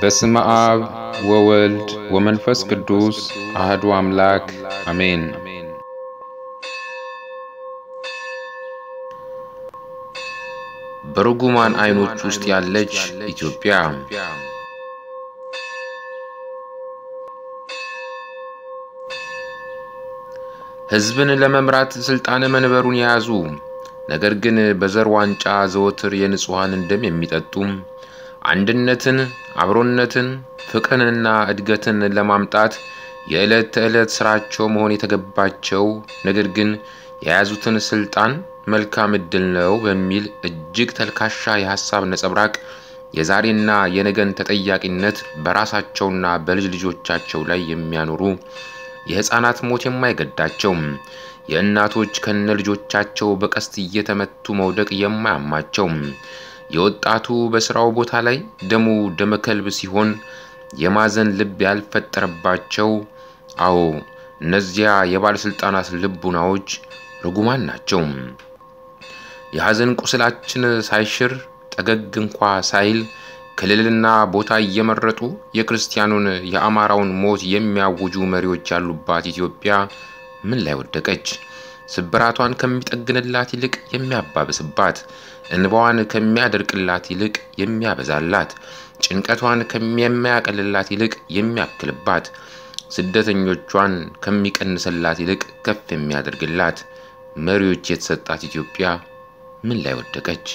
በስመ አብ ወወልድ ወመንፈስ ቅዱስ አህዱ አምላክ አሜን። በርጉማን አይኖች ውስጥ ያለች ኢትዮጵያ ህዝብን ለመምራት ስልጣነ መንበሩን የያዙ ነገር ግን በዘር ዋንጫ ዘወትር የንጹሐንን ደም የሚጠጡ አንድነትን አብሮነትን፣ ፍቅርንና እድገትን ለማምጣት የዕለት ተዕለት ስራቸው መሆን የተገባቸው ነገር ግን የያዙትን ስልጣን መልካም እድል ነው በሚል እጅግ ተልካሻ የሀሳብ ነጸብራቅ የዛሬና የነገን ተጠያቂነት በራሳቸውና በልጅ ልጆቻቸው ላይ የሚያኖሩ የህፃናት ሞት የማይገዳቸው የእናቶች ከነ ልጆቻቸው በቀስት እየተመቱ መውደቅ የማያማቸው የወጣቱ በስራው ቦታ ላይ ደሙ ደመከልብ ሲሆን የማዘን ልብ ያልፈጠረባቸው አዎ እነዚያ የባለሥልጣናት ልቡናዎች ርጉማን ናቸው። የሐዘን ቁስላችን ሳይሽር ጠገግ እንኳ ሳይል ክልልና ቦታ እየመረጡ የክርስቲያኑን የአማራውን ሞት የሚያውጁ መሪዎች ያሉባት ኢትዮጵያ ምን ላይ ወደቀች? ስብራቷን ከሚጠግንላት ይልቅ የሚያባብስባት እንባዋን ከሚያደርቅላት ይልቅ የሚያበዛላት፣ ጭንቀቷን ከሚያቀልላት ይልቅ የሚያክልባት፣ ስደተኞቿን ከሚቀንስላት ይልቅ ከፍ የሚያደርግላት መሪዎች የተሰጣት ኢትዮጵያ ምን ላይ ወደቀች?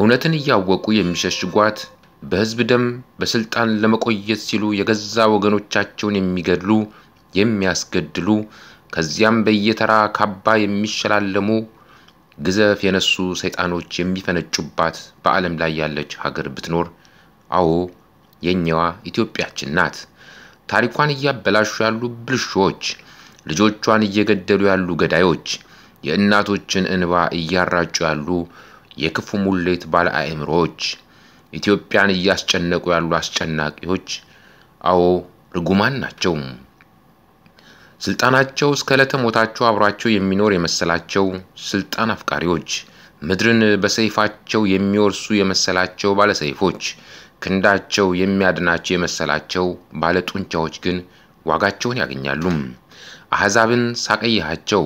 እውነትን እያወቁ የሚሸሽጓት በህዝብ ደም በስልጣን ለመቆየት ሲሉ የገዛ ወገኖቻቸውን የሚገድሉ የሚያስገድሉ፣ ከዚያም በየተራ ካባ የሚሸላለሙ ግዘፍ የነሱ ሰይጣኖች የሚፈነጩባት በዓለም ላይ ያለች ሀገር ብትኖር አዎ የኛዋ ኢትዮጵያችን ናት። ታሪኳን እያበላሹ ያሉ ብልሾች፣ ልጆቿን እየገደሉ ያሉ ገዳዮች፣ የእናቶችን እንባ እያራጩ ያሉ የክፉ ሙሌት ባለ አእምሮዎች፣ ኢትዮጵያን እያስጨነቁ ያሉ አስጨናቂዎች አዎ ርጉማን ናቸው። ስልጣናቸው እስከ ዕለተ ሞታቸው አብሯቸው የሚኖር የመሰላቸው ስልጣን አፍቃሪዎች፣ ምድርን በሰይፋቸው የሚወርሱ የመሰላቸው ባለሰይፎች፣ ክንዳቸው የሚያድናቸው የመሰላቸው ባለጡንቻዎች ግን ዋጋቸውን ያገኛሉ። አሕዛብን ሳቀይሃቸው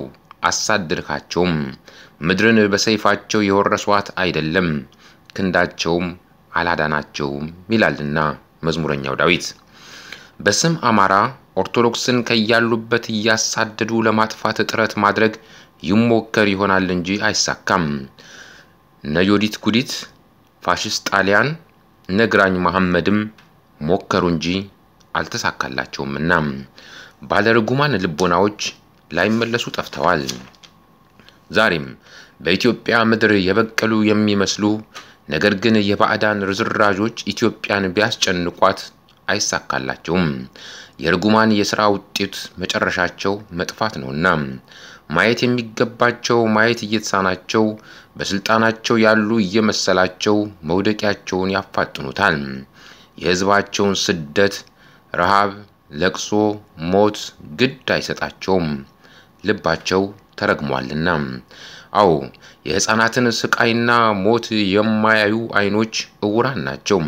አሳደድካቸውም፣ ምድርን በሰይፋቸው የወረሷት አይደለም፣ ክንዳቸውም አላዳናቸውም ይላልና መዝሙረኛው ዳዊት። በስም አማራ ኦርቶዶክስን ከያሉበት እያሳደዱ ለማጥፋት ጥረት ማድረግ ይሞከር ይሆናል እንጂ አይሳካም። እነ ዮዲት ጉዲት፣ ፋሽስት ጣሊያን፣ እነ ግራኝ መሐመድም ሞከሩ እንጂ አልተሳካላቸውምና ባለርጉማን ልቦናዎች ላይመለሱ ጠፍተዋል። ዛሬም በኢትዮጵያ ምድር የበቀሉ የሚመስሉ ነገር ግን የባዕዳን ርዝራዦች ኢትዮጵያን ቢያስጨንቋት አይሳካላቸውም። የርጉማን የሥራ ውጤት መጨረሻቸው መጥፋት ነውና ማየት የሚገባቸው ማየት እየተሳናቸው በስልጣናቸው ያሉ እየመሰላቸው መውደቂያቸውን ያፋጥኑታል። የሕዝባቸውን ስደት፣ ረሃብ፣ ለቅሶ፣ ሞት ግድ አይሰጣቸውም፣ ልባቸው ተረግሟልና። አዎ የሕፃናትን ስቃይና ሞት የማያዩ አይኖች እውራን ናቸው።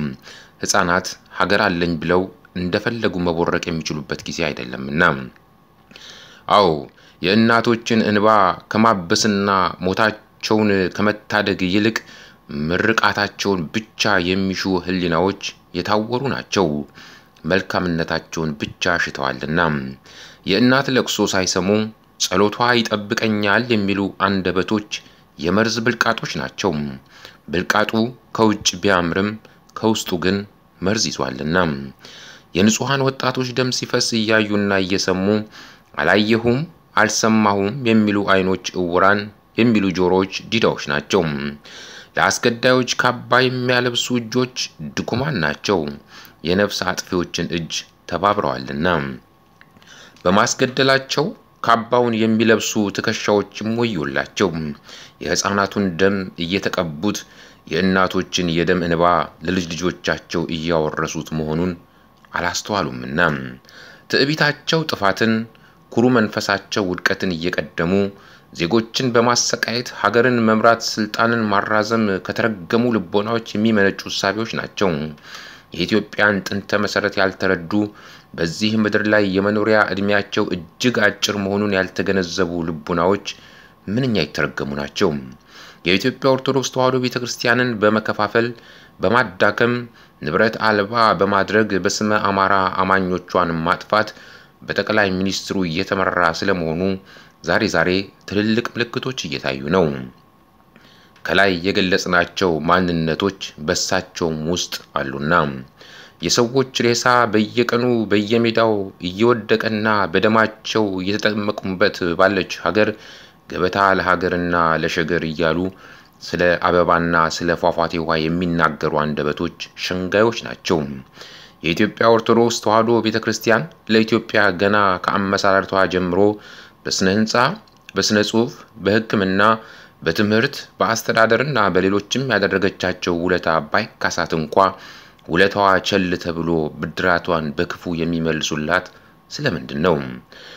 ሕፃናት ሀገር አለኝ ብለው እንደፈለጉ መቦረቅ የሚችሉበት ጊዜ አይደለምና። አዎ የእናቶችን እንባ ከማበስና ሞታቸውን ከመታደግ ይልቅ ምርቃታቸውን ብቻ የሚሹ ህሊናዎች የታወሩ ናቸው። መልካምነታቸውን ብቻ ሽተዋልና የእናት ለቅሶ ሳይሰሙ ጸሎቷ ይጠብቀኛል የሚሉ አንደበቶች የመርዝ ብልቃጦች ናቸው። ብልቃጡ ከውጭ ቢያምርም ከውስጡ ግን መርዝ ይዟልና የንጹሐን ወጣቶች ደም ሲፈስ እያዩና እየሰሙ አላየሁም፣ አልሰማሁም የሚሉ አይኖች እውራን የሚሉ ጆሮዎች ዲዳዎች ናቸው። ለአስገዳዮች ካባ የሚያለብሱ እጆች ድኩማን ናቸው። የነፍስ አጥፊዎችን እጅ ተባብረዋልና በማስገደላቸው ካባውን የሚለብሱ ትከሻዎችም ወዮላቸው። የሕፃናቱን ደም እየተቀቡት የእናቶችን የደም እንባ ለልጅ ልጆቻቸው እያወረሱት መሆኑን አላስተዋሉምና ትዕቢታቸው ጥፋትን፣ ኩሩ መንፈሳቸው ውድቀትን እየቀደሙ ዜጎችን በማሰቃየት ሀገርን መምራት፣ ስልጣንን ማራዘም ከተረገሙ ልቦናዎች የሚመነጩ እሳቤዎች ናቸው። የኢትዮጵያን ጥንተ መሰረት ያልተረዱ በዚህ ምድር ላይ የመኖሪያ እድሜያቸው እጅግ አጭር መሆኑን ያልተገነዘቡ ልቦናዎች ምንኛ የተረገሙ ናቸው። የኢትዮጵያ ኦርቶዶክስ ተዋሕዶ ቤተ ክርስቲያንን በመከፋፈል በማዳከም ንብረት አልባ በማድረግ በስመ አማራ አማኞቿን ማጥፋት በጠቅላይ ሚኒስትሩ እየተመራ ስለመሆኑ ዛሬ ዛሬ ትልልቅ ምልክቶች እየታዩ ነው። ከላይ የገለጽናቸው ማንነቶች በሳቸውም ውስጥ አሉና የሰዎች ሬሳ በየቀኑ በየሜዳው እየወደቀና በደማቸው እየተጠመቁበት ባለች ሀገር ገበታ ለሀገርና ለሸገር እያሉ ስለ አበባና ስለ ፏፏቴ ውሃ የሚናገሩ አንደበቶች ሸንጋዮች ናቸው። የኢትዮጵያ ኦርቶዶክስ ተዋሕዶ ቤተ ክርስቲያን ለኢትዮጵያ ገና ከአመሰራርቷ ጀምሮ በስነ ህንፃ፣ በስነ ጽሁፍ በሕክምና፣ በትምህርት፣ በአስተዳደርና በሌሎችም ያደረገቻቸው ውለታ ባይካሳት እንኳ ውለታዋ ቸል ተብሎ ብድራቷን በክፉ የሚመልሱላት ስለምንድን ነው?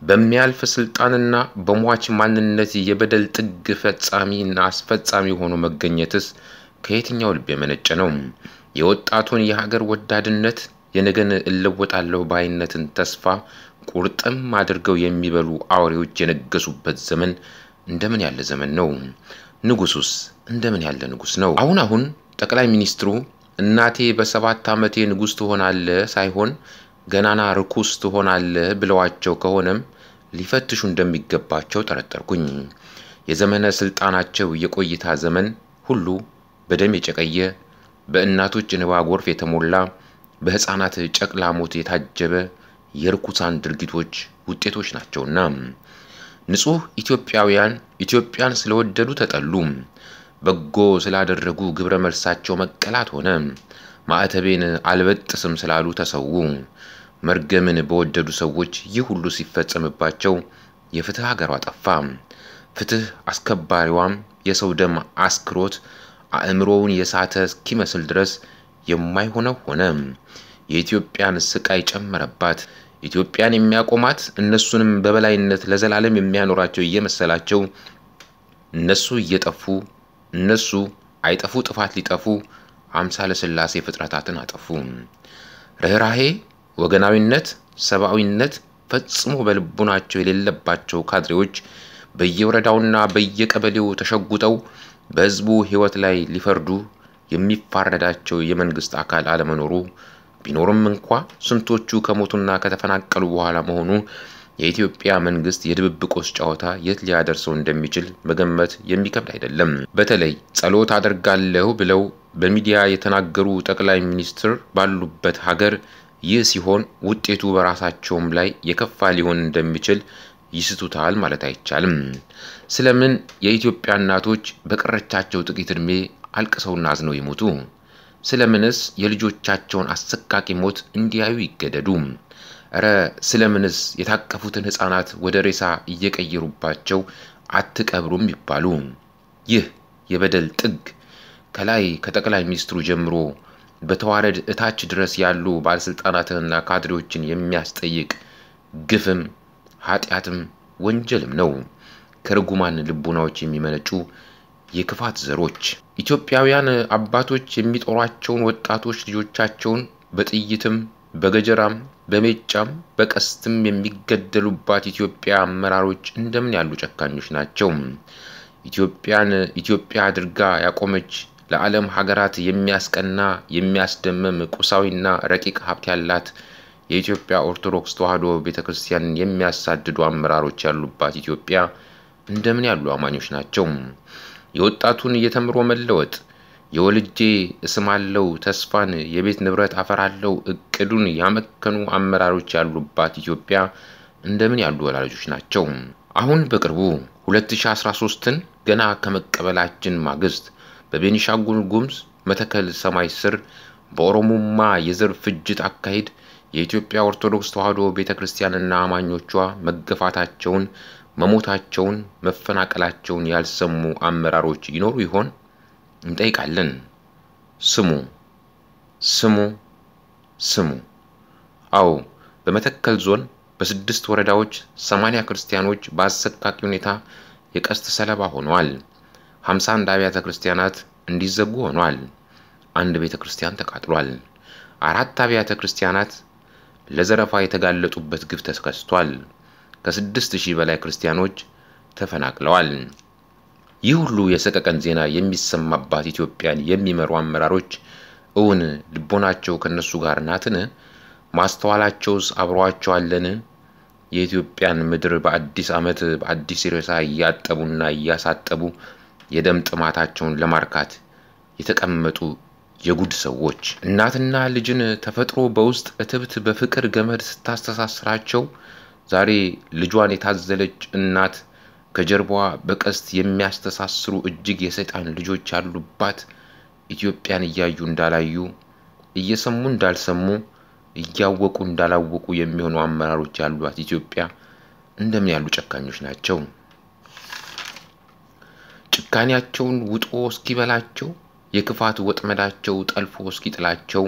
በሚያልፍ ስልጣንና በሟች ማንነት የበደል ጥግ ፈጻሚና አስፈጻሚ ሆኖ መገኘትስ ከየትኛው ልብ የመነጨ ነው? የወጣቱን የሀገር ወዳድነት የነገን እለወጣለሁ ባይነትን ተስፋ ቁርጥም አድርገው የሚበሉ አውሬዎች የነገሱበት ዘመን እንደምን ያለ ዘመን ነው? ንጉሱስ እንደምን ያለ ንጉስ ነው? አሁን አሁን ጠቅላይ ሚኒስትሩ እናቴ በሰባት ዓመቴ ንጉስ ትሆናለ ሳይሆን ገናና ርኩስ ትሆናለህ ብለዋቸው ከሆነም ሊፈትሹ እንደሚገባቸው ጠረጠርኩኝ። የዘመነ ስልጣናቸው የቆይታ ዘመን ሁሉ በደም የጨቀየ በእናቶች እንባ ጎርፍ የተሞላ በሕፃናት ጨቅላ ሞት የታጀበ የርኩሳን ድርጊቶች ውጤቶች ናቸውና ንጹህ ኢትዮጵያውያን ኢትዮጵያን ስለወደዱ ተጠሉ። በጎ ስላደረጉ ግብረ መልሳቸው መቀላት ሆነ። ማዕተቤን አልበጥስም ስላሉ ተሰዉ። መርገምን በወደዱ ሰዎች ይህ ሁሉ ሲፈጸምባቸው የፍትህ ሀገሯ ጠፋ። ፍትህ አስከባሪዋም የሰው ደም አስክሮት አእምሮውን የሳተ እስኪመስል ድረስ የማይሆነው ሆነ። የኢትዮጵያን ስቃይ ጨመረባት። ኢትዮጵያን የሚያቆማት እነሱንም በበላይነት ለዘላለም የሚያኖራቸው እየመሰላቸው እነሱ እየጠፉ እነሱ አይጠፉ ጥፋት ሊጠፉ አምሳለ ሥላሴ ፍጥረታትን አጠፉ። ርኅራሄ፣ ወገናዊነት፣ ሰብአዊነት ፈጽሞ በልቡናቸው የሌለባቸው ካድሬዎች በየወረዳውና በየቀበሌው ተሸጉጠው በሕዝቡ ሕይወት ላይ ሊፈርዱ የሚፋረዳቸው የመንግሥት አካል አለመኖሩ ቢኖርም እንኳ ስንቶቹ ከሞቱና ከተፈናቀሉ በኋላ መሆኑ የኢትዮጵያ መንግስት የድብብቆስ ጨዋታ የት ሊያደርሰው እንደሚችል መገመት የሚከብድ አይደለም። በተለይ ጸሎት አደርጋለሁ ብለው በሚዲያ የተናገሩ ጠቅላይ ሚኒስትር ባሉበት ሀገር ይህ ሲሆን ውጤቱ በራሳቸውም ላይ የከፋ ሊሆን እንደሚችል ይስቱታል ማለት አይቻልም። ስለምን የኢትዮጵያ እናቶች በቀረቻቸው ጥቂት እድሜ አልቅሰውና አዝነው ይሞቱ? ስለምንስ የልጆቻቸውን አሰቃቂ ሞት እንዲያዩ ይገደዱ? እረ ስለምንስ የታቀፉትን ሕፃናት ወደ ሬሳ እየቀየሩባቸው አትቀብሩም ይባሉ? ይህ የበደል ጥግ ከላይ ከጠቅላይ ሚኒስትሩ ጀምሮ በተዋረድ እታች ድረስ ያሉ ባለሥልጣናትንና ካድሬዎችን የሚያስጠይቅ ግፍም ኃጢአትም ወንጀልም ነው። ከርጉማን ልቡናዎች የሚመነጩ የክፋት ዘሮች ኢትዮጵያውያን አባቶች የሚጦሯቸውን ወጣቶች ልጆቻቸውን በጥይትም በገጀራም በሜጫም በቀስትም የሚገደሉባት ኢትዮጵያ አመራሮች እንደምን ያሉ ጨካኞች ናቸው? ኢትዮጵያን ኢትዮጵያ አድርጋ ያቆመች ለዓለም ሀገራት የሚያስቀና የሚያስደምም ቁሳዊና ረቂቅ ሀብት ያላት የኢትዮጵያ ኦርቶዶክስ ተዋሕዶ ቤተ ክርስቲያንን የሚያሳድዱ አመራሮች ያሉባት ኢትዮጵያ እንደምን ያሉ አማኞች ናቸው? የወጣቱን የተምሮ መለወጥ የወልጄ እስማለው ተስፋን የቤት ንብረት አፈራለው እቅዱን ያመከኑ አመራሮች ያሉባት ኢትዮጵያ እንደምን ያሉ ወላጆች ናቸው? አሁን በቅርቡ 2013ን ገና ከመቀበላችን ማግስት በቤኒሻንጉል ጉምዝ መተከል ሰማይ ስር በኦሮሞማ የዘር ፍጅት አካሄድ የኢትዮጵያ ኦርቶዶክስ ተዋሕዶ ቤተ ክርስቲያንና አማኞቿ መገፋታቸውን፣ መሞታቸውን፣ መፈናቀላቸውን ያልሰሙ አመራሮች ይኖሩ ይሆን እንጠይቃለን። ስሙ ስሙ ስሙ። አዎ በመተከል ዞን በስድስት ወረዳዎች ሰማንያ ክርስቲያኖች በአሰቃቂ ሁኔታ የቀስት ሰለባ ሆነዋል። 51 አብያተ ክርስቲያናት እንዲዘጉ ሆኗል። አንድ ቤተ ክርስቲያን ተቃጥሏል። አራት አብያተ ክርስቲያናት ለዘረፋ የተጋለጡበት ግፍ ተከስቷል። ከስድስት ሺህ በላይ ክርስቲያኖች ተፈናቅለዋል። ይህ ሁሉ የሰቀቀን ዜና የሚሰማባት ኢትዮጵያን የሚመሩ አመራሮች እውን ልቦናቸው ከነሱ ጋር ናትን? ማስተዋላቸውስ አለን። የኢትዮጵያን ምድር በአዲስ ዓመት በአዲስ ርዕሳ እያጠቡና እያሳጠቡ የደም ጥማታቸውን ለማርካት የተቀመጡ የጉድ ሰዎች እናትና ልጅን ተፈጥሮ በውስጥ እትብት በፍቅር ገመድ ስታስተሳስራቸው ዛሬ ልጇን የታዘለች እናት ከጀርባዋ በቀስት የሚያስተሳስሩ እጅግ የሰይጣን ልጆች ያሉባት ኢትዮጵያን እያዩ እንዳላዩ እየሰሙ እንዳልሰሙ እያወቁ እንዳላወቁ የሚሆኑ አመራሮች ያሏት ኢትዮጵያ እንደምን ያሉ ጨካኞች ናቸው? ጭካኔያቸውን ውጦ እስኪበላቸው የክፋት ወጥመዳቸው ጠልፎ እስኪጥላቸው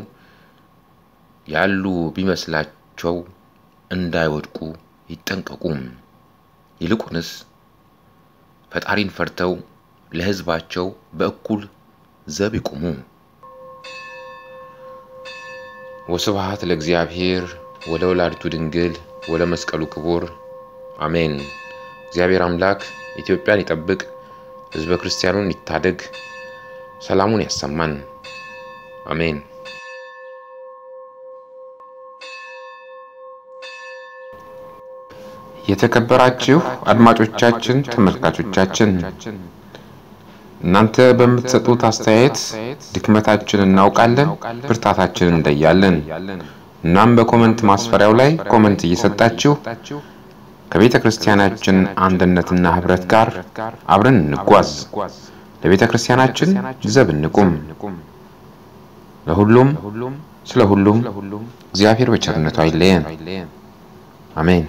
ያሉ ቢመስላቸው እንዳይወድቁ ይጠንቀቁም። ይልቁንስ ፈጣሪን ፈርተው ለሕዝባቸው በእኩል ዘብ ይቁሙ። ወስብሐት ለእግዚአብሔር ወለወላዲቱ ድንግል ወለመስቀሉ ክቡር አሜን። እግዚአብሔር አምላክ ኢትዮጵያን ይጠብቅ። ህዝበ ክርስቲያኑን ይታደግ፣ ሰላሙን ያሰማን። አሜን። የተከበራችሁ አድማጮቻችን፣ ተመልካቾቻችን እናንተ በምትሰጡት አስተያየት ድክመታችን እናውቃለን፣ ብርታታችን እንደያለን። እናም በኮመንት ማስፈሪያው ላይ ኮመንት እየሰጣችሁ ከቤተ ክርስቲያናችን አንድነትና ህብረት ጋር አብረን እንጓዝ። ለቤተ ክርስቲያናችን ዘብ እንቁም። ለሁሉም ስለ ሁሉም እግዚአብሔር በቸርነቱ አይለየን። አሜን።